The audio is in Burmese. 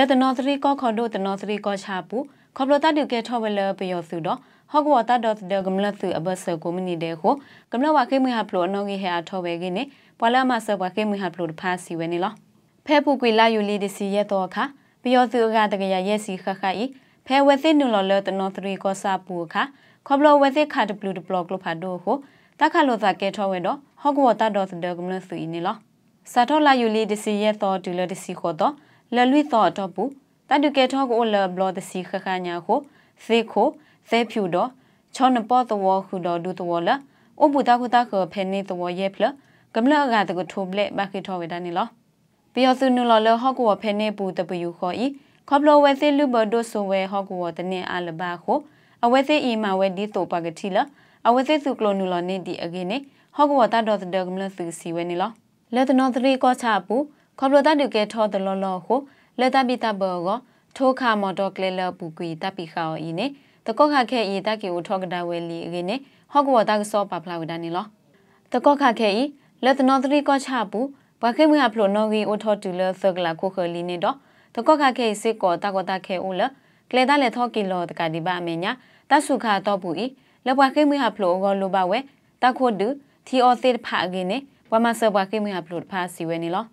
လက်တနောသရီကောခေါ်တို့တနောသရီကောချာပူခေါပလတတုကဲထောဝဲလပယောစုတော့ဟော့ကဝတာဒေါ်တဲ့ဂမလသူအဘဆကွန်မြူနတီတဲ့ကိုဂမလဝခေမဟာပလိုအနောကြီးဟဲအထောဝဲကင်းနေပွာလာမဆဘခေမဟာပလိုဖာစီဝဲနေလားဖဲပူကွေလာယူလီဒစီရဲ့တော့ခါပယောသူကတကရရဲ့စီခခဤဖဲဝဲသိနူလော်လတနောသရီကောစာပူခါခေါပလဝဲသိခါတဘလူးဘလော့ကလဖာဒိုကိုတခါလောသာကဲထောဝဲတော့ဟော့ကဝတာဒေါ်တဲ့ဂမလသူဤနေလားစာထောလာယူလီဒစီရဲ့တော့ဒူလဒစီခေါ်တော့လလွိတော်တော့ဘူးတတုကေထောကိုလဘလဒစီခခညာကိုသေခိုသေဖြူတော့ချောနပေါ်တော်ခုတော်ဒူတော်လာအဘူတာခုတာခဖဲနေတော်ရဲ့ဖလကမ္လအကတကထုဘလက်ဘခိထောဝေဒနီလောပျောစုနုလောလဟောကဝဖဲနေပူတပယူခေါ်ဤခေါပလဝဲသိလူဘဒုဆိုဝဲဟောကဝတနေအလဘခိုအဝဲသိအီမဝဲဒီတောပကတိလအဝဲသိစုကလနုလောနေဒီအကိနေဟောကဝတတော်တကမ္လစုစီဝဲနီလောလက်တနောသရီကောချပူခေါပလိုတာဒုကေထောတလောလောကိုလတပိတဘောကိုထိုခါမော်တော်ကလလပူကွေတပိခါအီနေတကောခခဲဤတကေဝထောကဒဝဲလီအကေနေဟောကဝတာကစောပါဖလာဝဒနေလောတကောခခဲဤလတနောသတိကောချပူဘာခေမငါဖလိုနောဂီဝထောတူလဆကလာခိုခလီနေတော့တကောခခဲစေကောတကောတခဲဦးလကလေတလေထောကီလောတကဒီပါအမေညာတဆုခါတော့ပူဤလဘွားခေမငါဖလိုဂောလိုပါဝဲတခိုဒူသီအောစေဖာအကေနေဝမဆဘွားခေမငါဖလိုဖာစီဝဲနေလော